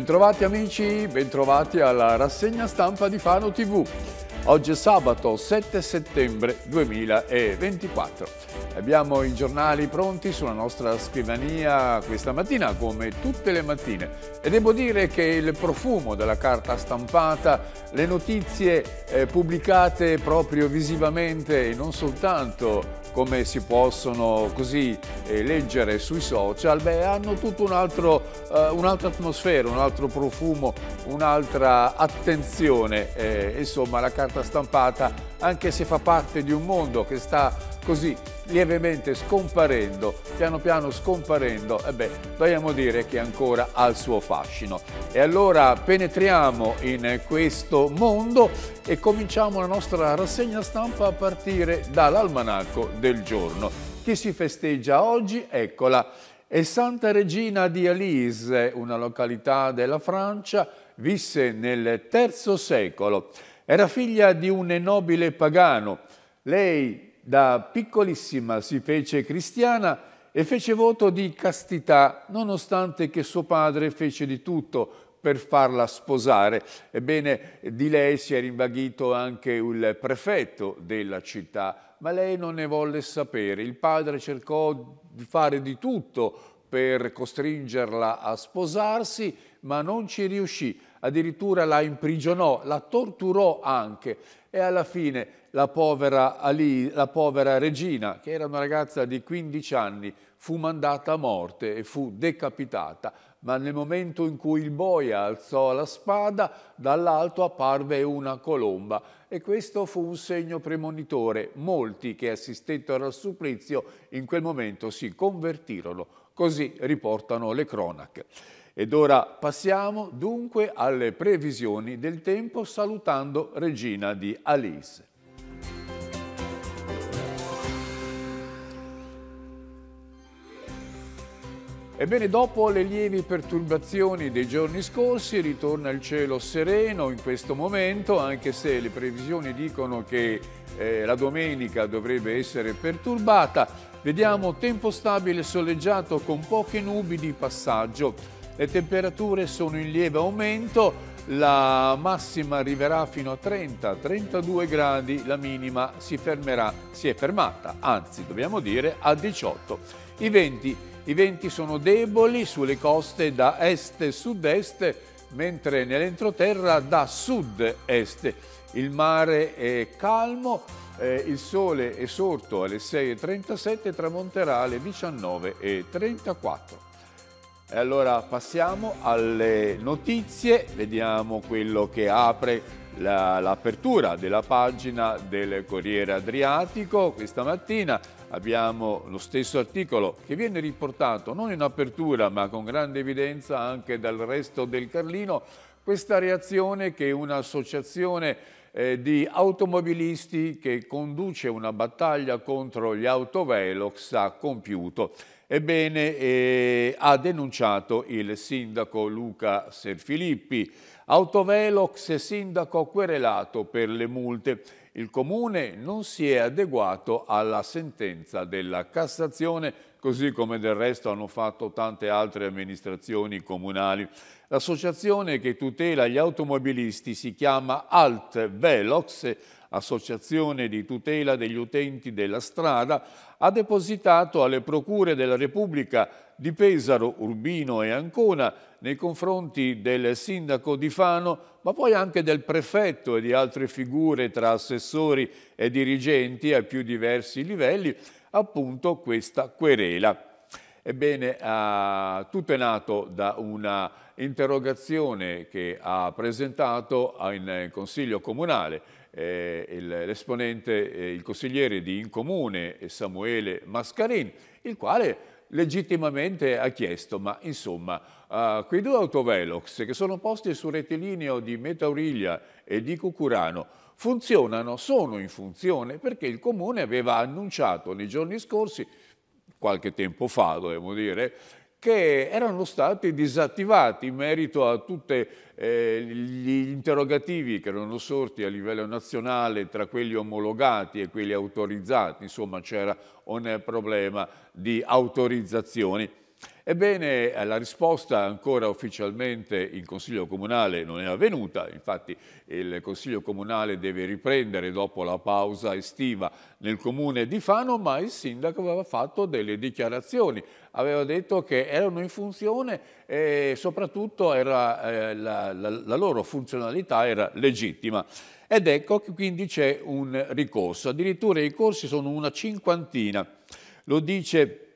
Bentrovati amici, bentrovati alla rassegna stampa di Fano TV. Oggi è sabato 7 settembre 2024. Abbiamo i giornali pronti sulla nostra scrivania questa mattina come tutte le mattine e devo dire che il profumo della carta stampata, le notizie eh, pubblicate proprio visivamente e non soltanto come si possono così eh, leggere sui social, beh, hanno tutta eh, un'altra eh, un atmosfera, un altro profumo, un'altra attenzione. Eh, insomma, la carta stampata, anche se fa parte di un mondo che sta così lievemente scomparendo, piano piano scomparendo, e eh beh, dobbiamo dire che ancora ha il suo fascino. E allora penetriamo in questo mondo e cominciamo la nostra rassegna stampa a partire dall'almanacco del giorno. Chi si festeggia oggi? Eccola, è Santa Regina di Alise, una località della Francia, visse nel III secolo. Era figlia di un nobile pagano. Lei da piccolissima si fece cristiana e fece voto di castità, nonostante che suo padre fece di tutto per farla sposare. Ebbene, di lei si era invaghito anche il prefetto della città, ma lei non ne volle sapere. Il padre cercò di fare di tutto per costringerla a sposarsi, ma non ci riuscì. Addirittura la imprigionò, la torturò anche e alla fine la povera, Ali, la povera regina, che era una ragazza di 15 anni, fu mandata a morte e fu decapitata, ma nel momento in cui il boia alzò la spada, dall'alto apparve una colomba e questo fu un segno premonitore. Molti che assistettero al supplizio in quel momento si convertirono così riportano le cronache. Ed ora passiamo dunque alle previsioni del tempo salutando Regina di Alice. Ebbene, dopo le lievi perturbazioni dei giorni scorsi, ritorna il cielo sereno in questo momento, anche se le previsioni dicono che eh, la domenica dovrebbe essere perturbata. Vediamo tempo stabile soleggiato con poche nubi di passaggio. Le temperature sono in lieve aumento, la massima arriverà fino a 30-32 gradi, la minima si, fermerà, si è fermata, anzi dobbiamo dire a 18. I venti, I venti sono deboli sulle coste da est-sud-est e mentre nell'entroterra da sud-est. Il mare è calmo, eh, il sole è sorto alle 6.37 e tramonterà alle 19.34. E allora passiamo alle notizie, vediamo quello che apre l'apertura la, della pagina del Corriere Adriatico questa mattina abbiamo lo stesso articolo che viene riportato non in apertura ma con grande evidenza anche dal resto del Carlino, questa reazione che un'associazione eh, di automobilisti che conduce una battaglia contro gli autovelox ha compiuto Ebbene, eh, ha denunciato il sindaco Luca Serfilippi. Autovelox e sindaco querelato per le multe. Il comune non si è adeguato alla sentenza della Cassazione, così come del resto hanno fatto tante altre amministrazioni comunali. L'associazione che tutela gli automobilisti si chiama Alt Velox associazione di tutela degli utenti della strada, ha depositato alle procure della Repubblica di Pesaro, Urbino e Ancona nei confronti del sindaco di Fano, ma poi anche del prefetto e di altre figure tra assessori e dirigenti a più diversi livelli, appunto questa querela. Ebbene, eh, tutto è nato da una interrogazione che ha presentato in eh, Consiglio Comunale eh, l'esponente, eh, il consigliere di Incomune Samuele Mascarin, il quale legittimamente ha chiesto, ma insomma, uh, quei due autovelox che sono posti sul rettilineo di Metauriglia e di Cucurano funzionano, sono in funzione, perché il Comune aveva annunciato nei giorni scorsi qualche tempo fa, dovremmo dire, che erano stati disattivati in merito a tutti eh, gli interrogativi che erano sorti a livello nazionale tra quelli omologati e quelli autorizzati, insomma c'era un problema di autorizzazioni. Ebbene, eh, la risposta ancora ufficialmente in Consiglio Comunale non è avvenuta, infatti il Consiglio Comunale deve riprendere dopo la pausa estiva nel comune di Fano, ma il sindaco aveva fatto delle dichiarazioni, aveva detto che erano in funzione e soprattutto era, eh, la, la, la loro funzionalità era legittima. Ed ecco che quindi c'è un ricorso, addirittura i corsi sono una cinquantina, lo dice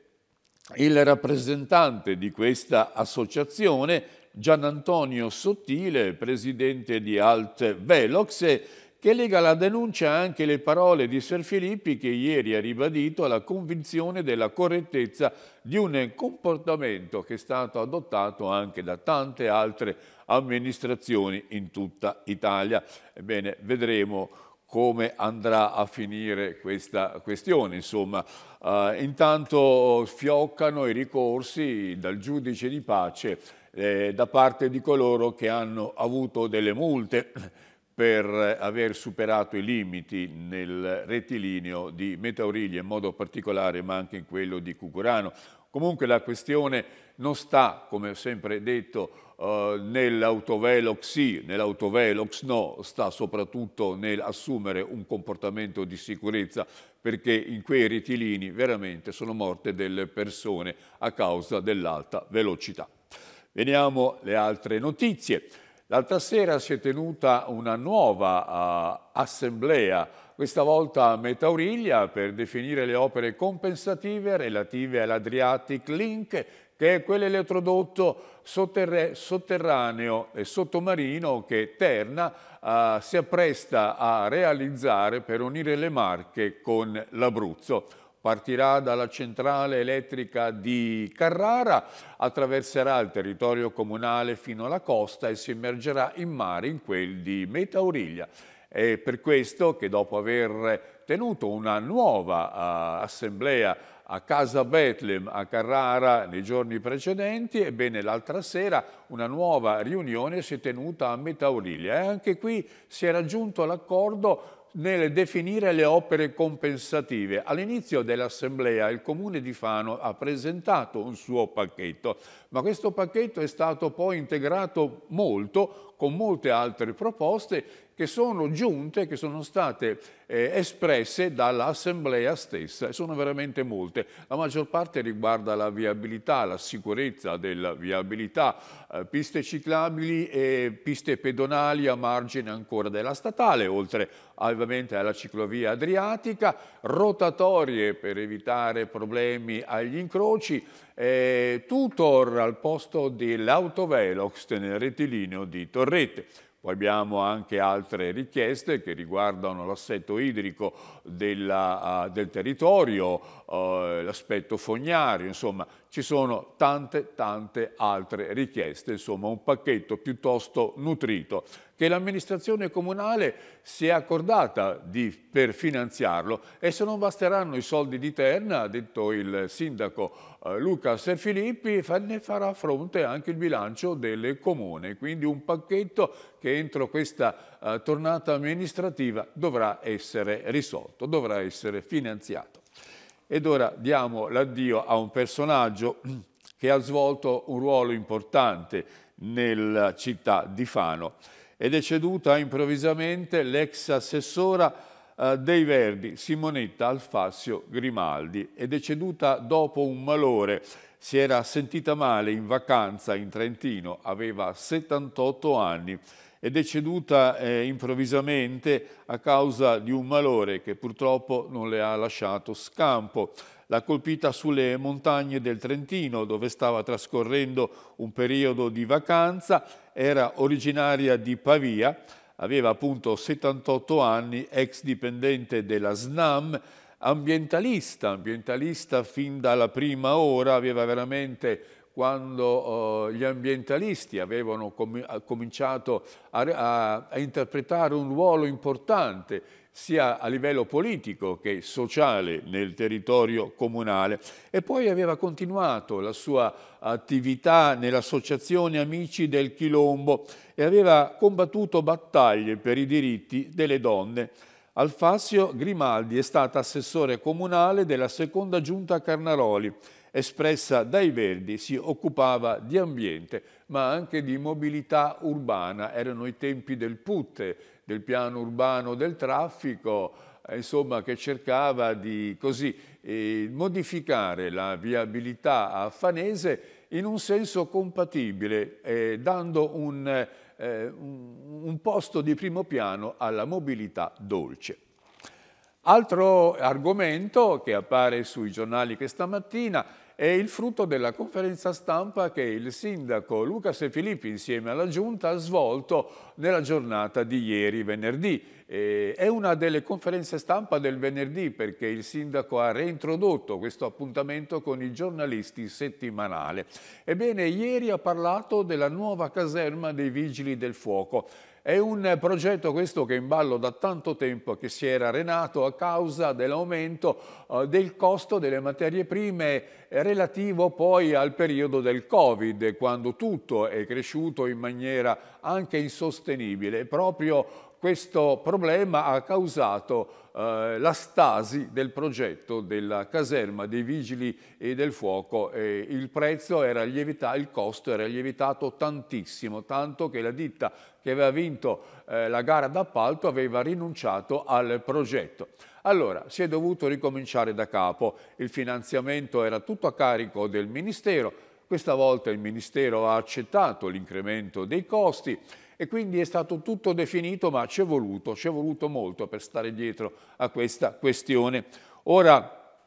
il rappresentante di questa associazione, Gianantonio Sottile, presidente di Alt Velox, che lega la denuncia anche le parole di Ser Filippi che ieri ha ribadito la convinzione della correttezza di un comportamento che è stato adottato anche da tante altre amministrazioni in tutta Italia. Ebbene, vedremo come andrà a finire questa questione. Insomma, uh, intanto fioccano i ricorsi dal giudice di pace eh, da parte di coloro che hanno avuto delle multe per aver superato i limiti nel rettilineo di Metauriglia in modo particolare ma anche in quello di Cucurano. Comunque la questione non sta, come ho sempre detto, eh, nell'autovelox sì, nell'autovelox no, sta soprattutto nell'assumere un comportamento di sicurezza perché in quei ritilini veramente sono morte delle persone a causa dell'alta velocità. Veniamo alle altre notizie. L'altra sera si è tenuta una nuova uh, assemblea questa volta a Metauriglia, per definire le opere compensative relative all'Adriatic Link, che è quell'elettrodotto sotterraneo e sottomarino che Terna eh, si appresta a realizzare per unire le Marche con l'Abruzzo partirà dalla centrale elettrica di Carrara, attraverserà il territorio comunale fino alla costa e si immergerà in mare in quel di Metauriglia. È per questo che dopo aver tenuto una nuova uh, assemblea a Casa Bethlehem a Carrara nei giorni precedenti, ebbene l'altra sera una nuova riunione si è tenuta a Metauriglia e anche qui si è raggiunto l'accordo nel definire le opere compensative. All'inizio dell'assemblea il comune di Fano ha presentato un suo pacchetto, ma questo pacchetto è stato poi integrato molto con molte altre proposte che sono giunte, che sono state eh, espresse dall'Assemblea stessa e sono veramente molte. La maggior parte riguarda la viabilità, la sicurezza della viabilità, eh, piste ciclabili e piste pedonali a margine ancora della statale, oltre ovviamente alla ciclovia adriatica, rotatorie per evitare problemi agli incroci, eh, tutor al posto dell'autovelox nel rettilineo di Torrette. Poi abbiamo anche altre richieste che riguardano l'assetto idrico della, uh, del territorio, uh, l'aspetto fognario, insomma ci sono tante tante altre richieste, insomma un pacchetto piuttosto nutrito che l'amministrazione comunale si è accordata di, per finanziarlo e se non basteranno i soldi di Terna, ha detto il sindaco eh, Luca Serfilippi, ne farà fronte anche il bilancio del comune, quindi un pacchetto che entro questa eh, tornata amministrativa dovrà essere risolto, dovrà essere finanziato. Ed ora diamo l'addio a un personaggio che ha svolto un ruolo importante nella città di Fano è deceduta improvvisamente l'ex assessora eh, dei Verdi, Simonetta Alfassio Grimaldi. È deceduta dopo un malore. Si era sentita male in vacanza in Trentino, aveva 78 anni è deceduta eh, improvvisamente a causa di un malore che purtroppo non le ha lasciato scampo. L'ha colpita sulle montagne del Trentino, dove stava trascorrendo un periodo di vacanza, era originaria di Pavia, aveva appunto 78 anni, ex dipendente della SNAM, ambientalista, ambientalista fin dalla prima ora, aveva veramente quando eh, gli ambientalisti avevano cominciato a, a interpretare un ruolo importante sia a livello politico che sociale nel territorio comunale e poi aveva continuato la sua attività nell'associazione Amici del Chilombo e aveva combattuto battaglie per i diritti delle donne. Alfazio Grimaldi è stata assessore comunale della seconda giunta Carnaroli espressa dai Verdi, si occupava di ambiente, ma anche di mobilità urbana. Erano i tempi del PUT, del piano urbano del traffico, eh, insomma, che cercava di così, eh, modificare la viabilità a Fanese in un senso compatibile, eh, dando un, eh, un, un posto di primo piano alla mobilità dolce. Altro argomento che appare sui giornali questa mattina è il frutto della conferenza stampa che il sindaco Luca Se Filippi insieme alla Giunta ha svolto nella giornata di ieri venerdì. Eh, è una delle conferenze stampa del venerdì perché il sindaco ha reintrodotto questo appuntamento con i giornalisti settimanale. Ebbene, ieri ha parlato della nuova caserma dei Vigili del Fuoco è un progetto questo che è in ballo da tanto tempo che si era arenato a causa dell'aumento eh, del costo delle materie prime relativo poi al periodo del Covid, quando tutto è cresciuto in maniera anche insostenibile. Proprio questo problema ha causato eh, la stasi del progetto della caserma dei vigili e del fuoco. E il prezzo era lievitato, il costo era lievitato tantissimo, tanto che la ditta che aveva vinto eh, la gara d'appalto aveva rinunciato al progetto. Allora, si è dovuto ricominciare da capo. Il finanziamento era tutto a carico del Ministero. Questa volta il Ministero ha accettato l'incremento dei costi e quindi è stato tutto definito, ma ci è voluto, ci è voluto molto per stare dietro a questa questione. Ora,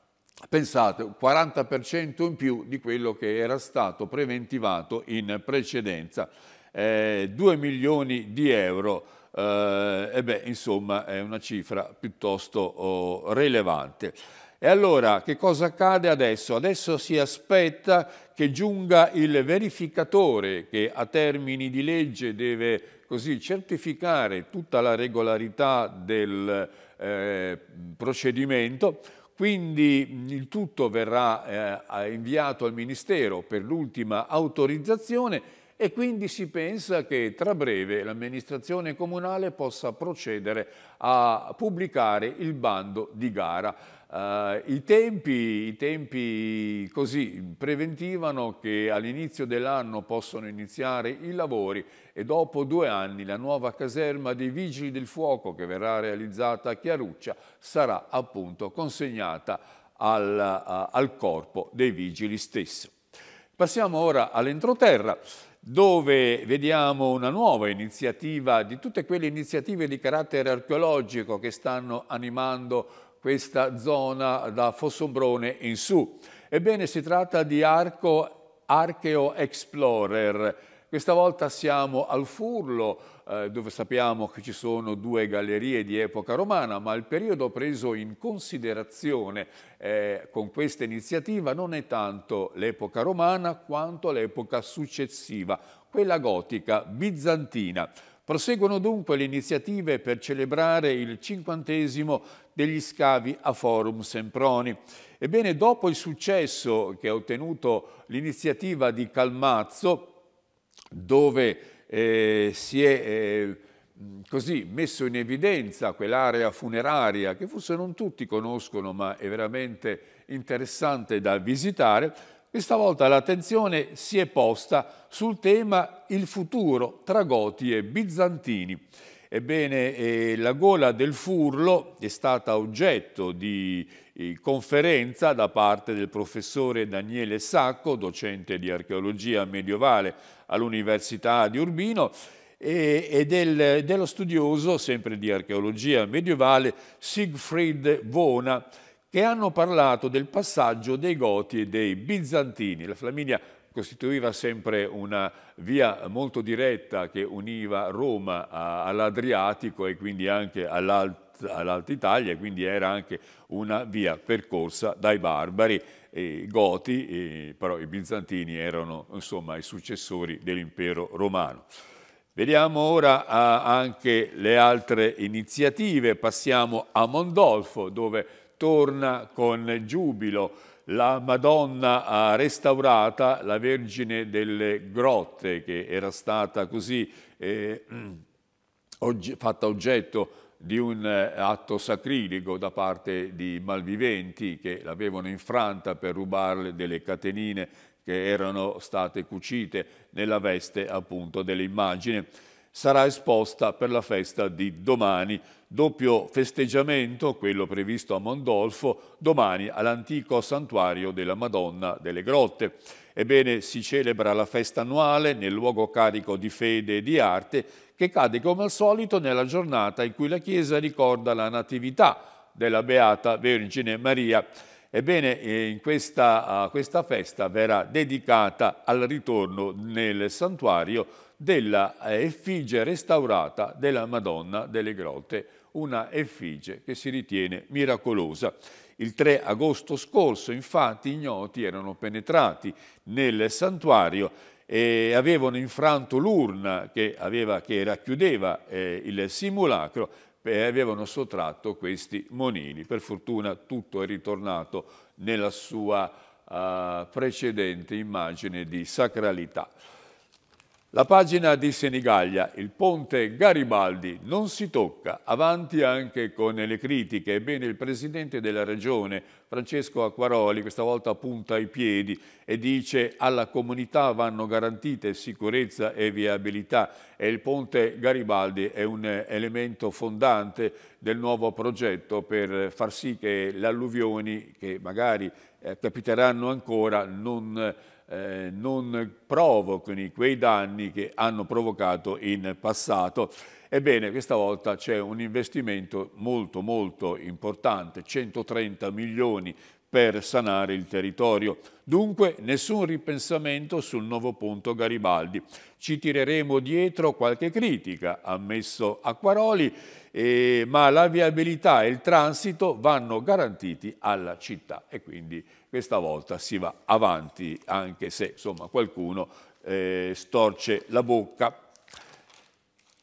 pensate, un 40% in più di quello che era stato preventivato in precedenza. Eh, 2 milioni di euro, eh, e beh, insomma, è una cifra piuttosto oh, rilevante. E allora che cosa accade adesso? Adesso si aspetta che giunga il verificatore che a termini di legge deve così certificare tutta la regolarità del eh, procedimento. Quindi mm, il tutto verrà eh, inviato al Ministero per l'ultima autorizzazione e quindi si pensa che tra breve l'amministrazione comunale possa procedere a pubblicare il bando di gara. Uh, i, tempi, I tempi così preventivano che all'inizio dell'anno possono iniziare i lavori e dopo due anni la nuova caserma dei Vigili del Fuoco che verrà realizzata a Chiaruccia sarà appunto consegnata al, uh, al corpo dei Vigili stesso. Passiamo ora all'entroterra dove vediamo una nuova iniziativa di tutte quelle iniziative di carattere archeologico che stanno animando questa zona da Fossombrone in su. Ebbene, si tratta di Arco Archeo Explorer, questa volta siamo al Furlo, eh, dove sappiamo che ci sono due gallerie di epoca romana, ma il periodo preso in considerazione eh, con questa iniziativa non è tanto l'epoca romana quanto l'epoca successiva, quella gotica bizantina. Proseguono dunque le iniziative per celebrare il cinquantesimo degli scavi a Forum Semproni. Ebbene, dopo il successo che ha ottenuto l'iniziativa di Calmazzo, dove eh, si è eh, così messo in evidenza quell'area funeraria che forse non tutti conoscono ma è veramente interessante da visitare, questa volta l'attenzione si è posta sul tema il futuro tra Goti e Bizantini. Ebbene, eh, la gola del Furlo è stata oggetto di eh, conferenza da parte del professore Daniele Sacco, docente di archeologia medievale all'Università di Urbino, e, e del, dello studioso, sempre di archeologia medievale, Siegfried Vona, che hanno parlato del passaggio dei Goti e dei Bizantini. La Flaminia costituiva sempre una via molto diretta che univa Roma all'Adriatico e quindi anche all'Alta Italia, quindi era anche una via percorsa dai barbari, i goti, e, però i bizantini erano insomma i successori dell'impero romano. Vediamo ora anche le altre iniziative, passiamo a Mondolfo dove torna con giubilo la Madonna restaurata, la Vergine delle Grotte, che era stata così eh, mm, ogge fatta oggetto di un eh, atto sacrilico da parte di malviventi che l'avevano infranta per rubarle delle catenine che erano state cucite nella veste appunto dell'immagine sarà esposta per la festa di domani. Doppio festeggiamento, quello previsto a Mondolfo, domani all'antico santuario della Madonna delle Grotte. Ebbene, si celebra la festa annuale nel luogo carico di fede e di arte che cade come al solito nella giornata in cui la Chiesa ricorda la Natività della Beata Vergine Maria. Ebbene, eh, in questa, questa festa verrà dedicata al ritorno nel santuario della eh, effigie restaurata della Madonna delle Grotte, una effigie che si ritiene miracolosa. Il 3 agosto scorso, infatti, ignoti erano penetrati nel santuario e avevano infranto l'urna che, che, racchiudeva eh, il simulacro e avevano sottratto questi monili. Per fortuna tutto è ritornato nella sua eh, precedente immagine di sacralità. La pagina di Senigallia, il ponte Garibaldi, non si tocca, avanti anche con le critiche. Ebbene, il presidente della regione, Francesco Acquaroli, questa volta punta i piedi e dice alla comunità vanno garantite sicurezza e viabilità e il ponte Garibaldi è un elemento fondante del nuovo progetto per far sì che le alluvioni, che magari eh, capiteranno ancora, non eh, non provochino quei danni che hanno provocato in passato. Ebbene, questa volta c'è un investimento molto molto importante, 130 milioni per sanare il territorio. Dunque nessun ripensamento sul nuovo punto Garibaldi. Ci tireremo dietro qualche critica, ammesso Acquaroli, eh, ma la viabilità e il transito vanno garantiti alla città e quindi questa volta si va avanti anche se insomma, qualcuno eh, storce la bocca.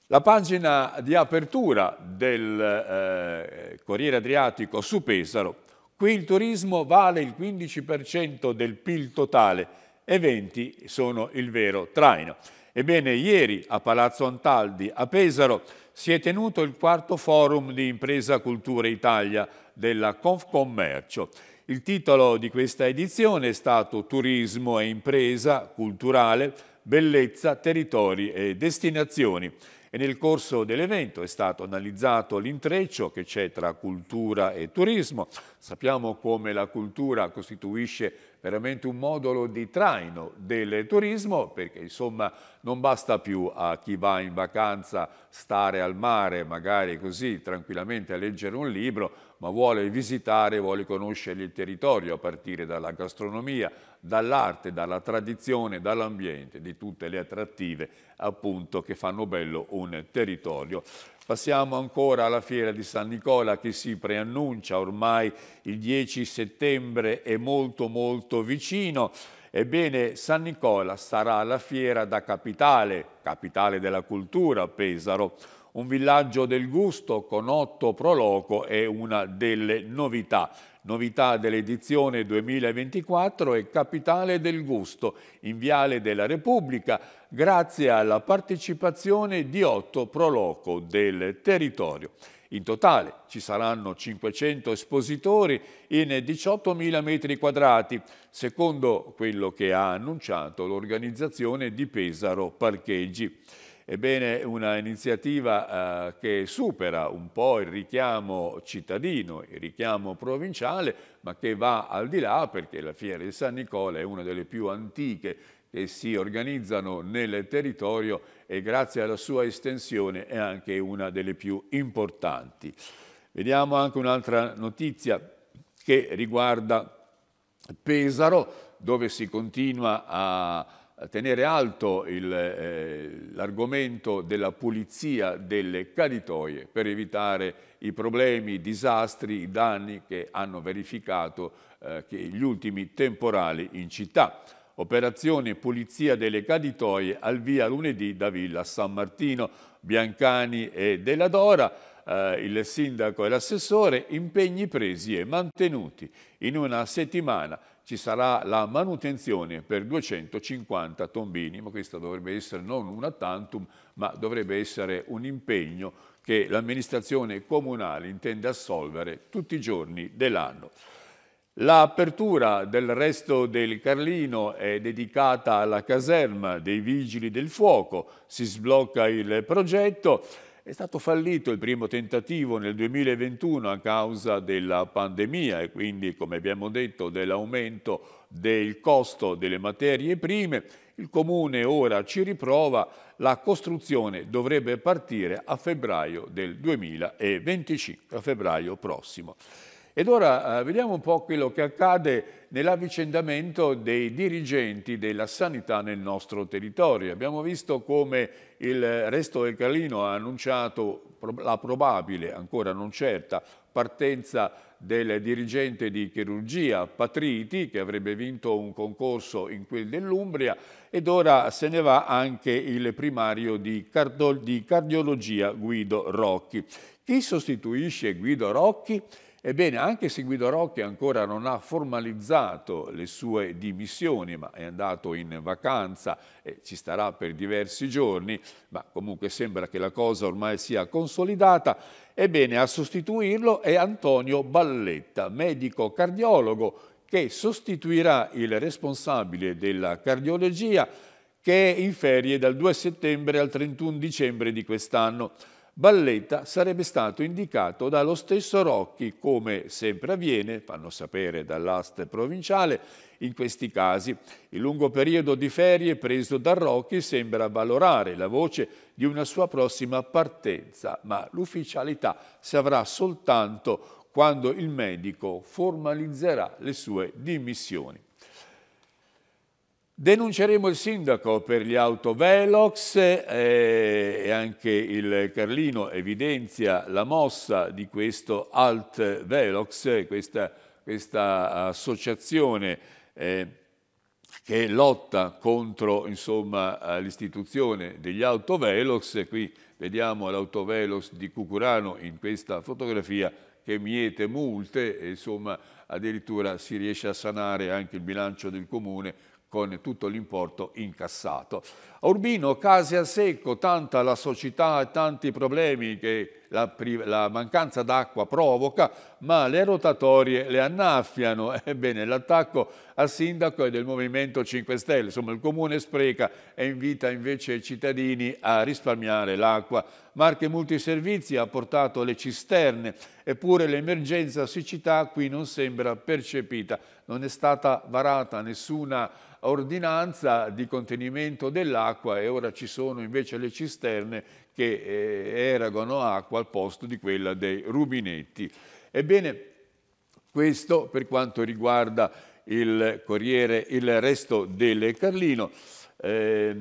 La pagina di apertura del eh, Corriere Adriatico su Pesaro Qui il turismo vale il 15% del PIL totale e 20 sono il vero traino. Ebbene, ieri a Palazzo Antaldi, a Pesaro, si è tenuto il quarto forum di Impresa Cultura Italia della Confcommercio. Il titolo di questa edizione è stato Turismo e impresa culturale, bellezza, territori e destinazioni. E nel corso dell'evento è stato analizzato l'intreccio che c'è tra cultura e turismo. Sappiamo come la cultura costituisce veramente un modulo di traino del turismo perché insomma non basta più a chi va in vacanza stare al mare magari così tranquillamente a leggere un libro ma vuole visitare, vuole conoscere il territorio a partire dalla gastronomia, dall'arte, dalla tradizione, dall'ambiente, di tutte le attrattive appunto che fanno bello un territorio. Passiamo ancora alla fiera di San Nicola che si preannuncia ormai il 10 settembre è molto molto vicino. Ebbene, San Nicola sarà la fiera da capitale, capitale della cultura, Pesaro, un villaggio del gusto con otto proloco è una delle novità. Novità dell'edizione 2024 è Capitale del Gusto, in Viale della Repubblica, grazie alla partecipazione di otto proloco del territorio. In totale ci saranno 500 espositori in 18.000 metri quadrati, secondo quello che ha annunciato l'organizzazione di Pesaro Parcheggi. Ebbene, una iniziativa eh, che supera un po' il richiamo cittadino, il richiamo provinciale, ma che va al di là perché la Fiera di San Nicola è una delle più antiche che si organizzano nel territorio e grazie alla sua estensione è anche una delle più importanti. Vediamo anche un'altra notizia che riguarda Pesaro, dove si continua a tenere alto eh, l'argomento eh, della pulizia delle caditoie per evitare i problemi, i disastri, i danni che hanno verificato eh, che gli ultimi temporali in città. Operazione Pulizia delle Caditoie al via lunedì da Villa San Martino, Biancani e Della Dora. Uh, il sindaco e l'assessore, impegni presi e mantenuti in una settimana ci sarà la manutenzione per 250 tombini, ma questo dovrebbe essere non una tantum, ma dovrebbe essere un impegno che l'amministrazione comunale intende assolvere tutti i giorni dell'anno. L'apertura del resto del Carlino è dedicata alla caserma dei Vigili del Fuoco, si sblocca il progetto è stato fallito il primo tentativo nel 2021 a causa della pandemia e quindi, come abbiamo detto, dell'aumento del costo delle materie prime. Il Comune ora ci riprova, la costruzione dovrebbe partire a febbraio del 2025, a febbraio prossimo. Ed ora eh, vediamo un po' quello che accade nell'avvicendamento dei dirigenti della sanità nel nostro territorio. Abbiamo visto come il Resto del Calino ha annunciato la probabile, ancora non certa, partenza del dirigente di chirurgia Patriti che avrebbe vinto un concorso in quel dell'Umbria ed ora se ne va anche il primario di, cardiologia Guido Rocchi. Chi sostituisce Guido Rocchi? Ebbene, anche se Guido Rocchi ancora non ha formalizzato le sue dimissioni, ma è andato in vacanza e ci starà per diversi giorni, ma comunque sembra che la cosa ormai sia consolidata, ebbene a sostituirlo è Antonio Balletta, medico cardiologo, che sostituirà il responsabile della cardiologia che è in ferie dal 2 settembre al 31 dicembre di quest'anno. Balletta sarebbe stato indicato dallo stesso Rocchi come sempre avviene, fanno sapere dall'ast provinciale, in questi casi. Il lungo periodo di ferie preso da Rocchi sembra valorare la voce di una sua prossima partenza, ma l'ufficialità si avrà soltanto quando il medico formalizzerà le sue dimissioni. Denunceremo il sindaco per gli autovelox eh, e anche il Carlino evidenzia la mossa di questo Altvelox, questa, questa associazione eh, che lotta contro l'istituzione degli auto Velox. Qui vediamo l'auto Velox di Cucurano in questa fotografia che miete multe e insomma addirittura si riesce a sanare anche il bilancio del comune con tutto l'importo incassato. A Urbino, case a secco, tanta la società e tanti problemi che la, la mancanza d'acqua provoca, ma le rotatorie le annaffiano. Ebbene, l'attacco al sindaco è del Movimento 5 Stelle. Insomma, il comune spreca e invita invece i cittadini a risparmiare l'acqua. Marche Multiservizi ha portato le cisterne, eppure l'emergenza siccità qui non sembra percepita. Non è stata varata nessuna ordinanza di contenimento dell'acqua e ora ci sono invece le cisterne che eh, erogano acqua al posto di quella dei rubinetti. Ebbene, questo per quanto riguarda il Corriere, il resto del Carlino. Eh,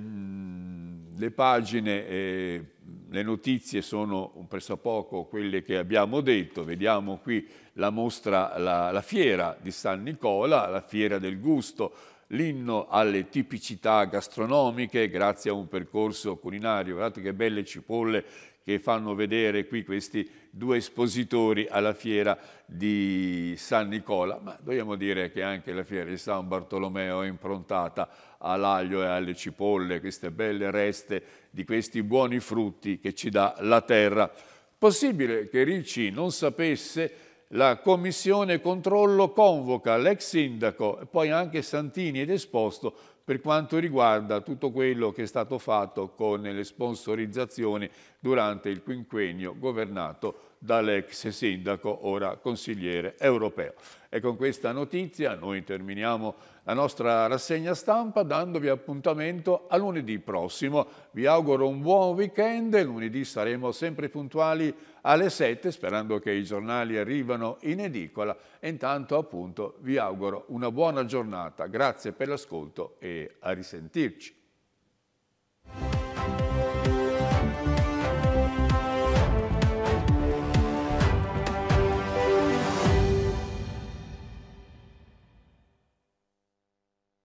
le pagine, eh, le notizie sono presso poco quelle che abbiamo detto. Vediamo qui la mostra, la, la fiera di San Nicola, la fiera del gusto, l'inno alle tipicità gastronomiche grazie a un percorso culinario. Guardate che belle cipolle che fanno vedere qui questi due espositori alla fiera di San Nicola, ma dobbiamo dire che anche la fiera di San Bartolomeo è improntata all'aglio e alle cipolle, queste belle reste di questi buoni frutti che ci dà la terra. Possibile che Ricci non sapesse la commissione controllo convoca l'ex sindaco e poi anche Santini ed Esposto per quanto riguarda tutto quello che è stato fatto con le sponsorizzazioni durante il quinquennio governato dall'ex sindaco, ora consigliere europeo. E con questa notizia noi terminiamo la nostra rassegna stampa dandovi appuntamento a lunedì prossimo. Vi auguro un buon weekend, lunedì saremo sempre puntuali alle 7 sperando che i giornali arrivano in edicola e intanto appunto vi auguro una buona giornata. Grazie per l'ascolto e a risentirci.